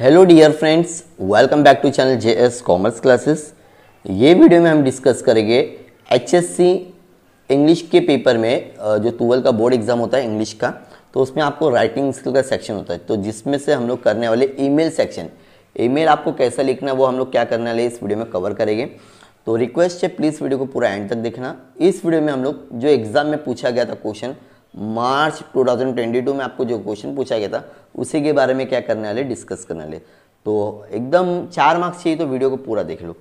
hello dear friends welcome back to channel J S commerce classes ये video में हम discuss करेंगे HSC English के पेपर में जो टूवेल्व का बोर्ड एग्जाम होता है इंग्लिश का तो उसमें आपको राइटिंग स्किल का सेक्शन होता है तो जिसमें से हम लोग करने वाले ईमेल सेक्शन ईमेल आपको कैसा लिखना है वो हम लोग क्या करने वाले इस वीडियो में कवर करेंगे तो रिक्वेस्ट है प्लीज़ वीडियो को पूरा एंड तक देखना इस वीडियो में हम लोग जो एग्ज़ाम में पूछा गया था क्वेश्चन मार्च 2022 में आपको जो क्वेश्चन पूछा गया था उसी के बारे में क्या करने वाले डिस्कस करने वाले तो एकदम चार मार्क्स चाहिए तो वीडियो को पूरा देख लो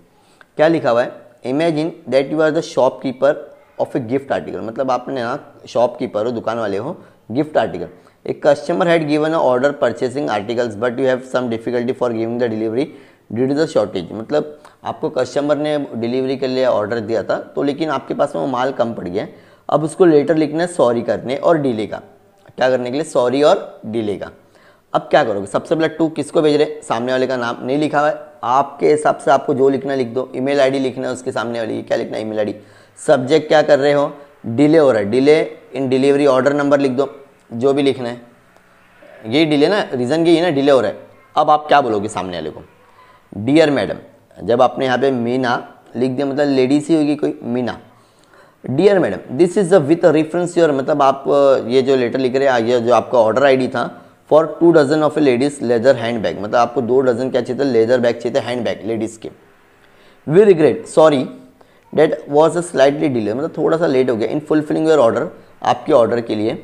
क्या लिखा हुआ है imagine that you are the shopkeeper of a gift article मतलब आपने ना शॉपकीपर हो दुकान वाले हो gift article a customer had given a order purchasing articles but you have some difficulty for giving the delivery due to the shortage मतलब आपको customer ने डिलीवरी के लिए ऑर्डर दिया था तो लेकिन आपके पास में वो माल कम पड़ गया है अब उसको लेटर लिखना है सॉरी करने और डीले का क्या करने के लिए सॉरी और डीले का अब क्या करोगे सबसे पहले टू किसको भेज रहे सामने वाले का नाम नहीं लिखा हुआ है आपके हिसाब से आपको जो लिखना लिख दो ईमेल आईडी लिखना है उसके सामने वाले क्या लिखना है ईमेल आईडी सब्जेक्ट क्या कर रहे हो डिले हो रहा है delay in delivery order number लिख दो जो भी लिखना है ये डिले ना रीज़न यही ना डिले हो रहा है अब आप क्या बोलोगे सामने वाले को डियर मैडम जब आपने यहाँ पे मीना लिख दिया मतलब लेडीज ही होगी कोई Meena dear madam this is a with reference your मतलब आप ये जो लेटर लिख रहे हैं ये जो आपका ऑर्डर आईडी था for two dozen of a ladies leather handbag मतलब आपको दो डजन क्या चाहिए था लेदर बैग चाहिए हैंड बैग लेडीज़ के we regret sorry that was a slightly delay मतलब थोड़ा सा लेट हो गया इन फुलफिलिंग योर ऑर्डर आपके ऑर्डर के लिए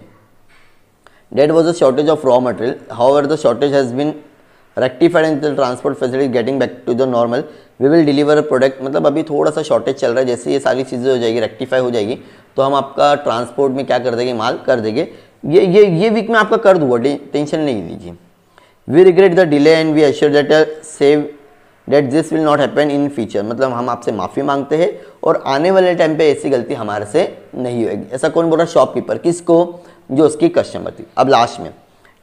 that was a shortage of raw material however the shortage has been rectified and transport facility getting back to the normal we will deliver product मतलब अभी थोड़ा सा शॉर्टेज चल रहा है जैसे ये सारी चीज़ें हो जाएगी रेक्टिफाई हो जाएगी तो हम आपका ट्रांसपोर्ट में क्या कर देंगे माल कर देंगे ये ये ये वीक में आपका कर दूंगा टेंशन नहीं लीजिए we regret the delay and we assure that save that this will not happen in future मतलब हम आपसे माफ़ी मांगते हैं और आने वाले टाइम पे ऐसी गलती हमारे से नहीं होगी ऐसा कौन बोल रहा है शॉपकीपर किसको जो उसकी कस्टमर थी अब लास्ट में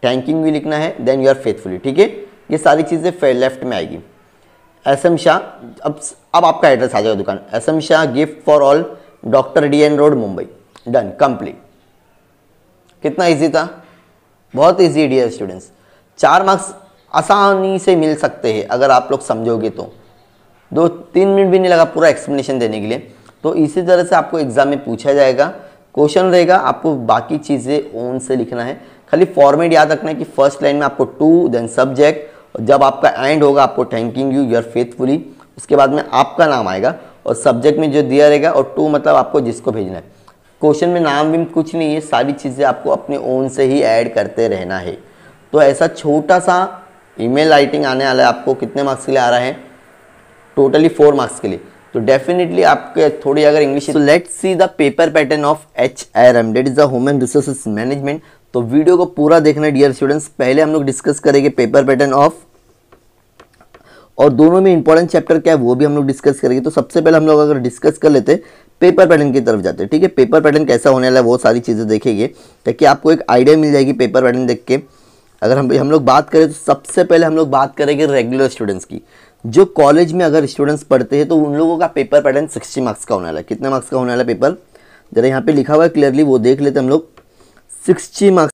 थैंकिंग भी लिखना है देन यू आर फेथफुली ठीक है ये सारी चीज़ें फिर लेफ्ट में आएगी एस एम शाह अब अब आपका एड्रेस आ जाएगा दुकान S M Shah gift for all doctor D N road Mumbai done complete कितना इजी था बहुत इजी डियर स्टूडेंट्स चार मार्क्स आसानी से मिल सकते हैं अगर आप लोग समझोगे तो दो तीन मिनट भी नहीं लगा पूरा एक्सप्लेनेशन देने के लिए तो इसी तरह से आपको एग्ज़ाम में पूछा जाएगा क्वेश्चन रहेगा आपको बाकी चीज़ें ओन से लिखना है खाली फॉर्मेट याद रखना है कि फर्स्ट लाइन में आपको टू देन सब्जेक्ट जब आपका एंड होगा आपको थैंकिंग यू यूर फेथफुली उसके बाद में आपका नाम आएगा और सब्जेक्ट में जो दिया रहेगा और टू मतलब आपको जिसको भेजना है क्वेश्चन में नाम भी कुछ नहीं है सारी चीज़ें आपको अपने ओन से ही ऐड करते रहना है तो ऐसा छोटा सा ईमेल राइटिंग आने वाला है आपको कितने मार्क्स के लिए आ रहा है टोटली फोर मार्क्स के लिए तो डेफिनेटली आपके थोड़ी अगर इंग्लिश तो let's see the paper pattern of H R M that is the human resources management तो वीडियो को पूरा देखना डियर स्टूडेंट्स पहले हम लोग डिस्कस करेंगे पेपर पैटर्न ऑफ और दोनों में इंपॉर्टेंट चैप्टर क्या है वो भी हम लोग डिस्कस करेंगे तो सबसे पहले हम लोग अगर डिस्कस कर लेते पेपर पैटर्न की तरफ जाते हैं ठीक है पेपर पैटर्न कैसा होने वाला है वो सारी चीज़ें देखेंगे ताकि आपको एक आइडिया मिल जाएगी पेपर पैटर्न देख के अगर हम हम लोग बात करें तो सबसे पहले हम लोग बात करेंगे रेगुलर स्टूडेंट्स की जो कॉलेज में अगर स्टूडेंट्स पढ़ते हैं तो उन लोगों का पेपर पैटर्न सिक्सटी मार्क्स का होने वाला है कितने मार्क्स का होने वाला पेपर ज़रा यहाँ पर लिखा हुआ है क्लियरली वो देख लेते हम लोग सिक्सटी मार्क्स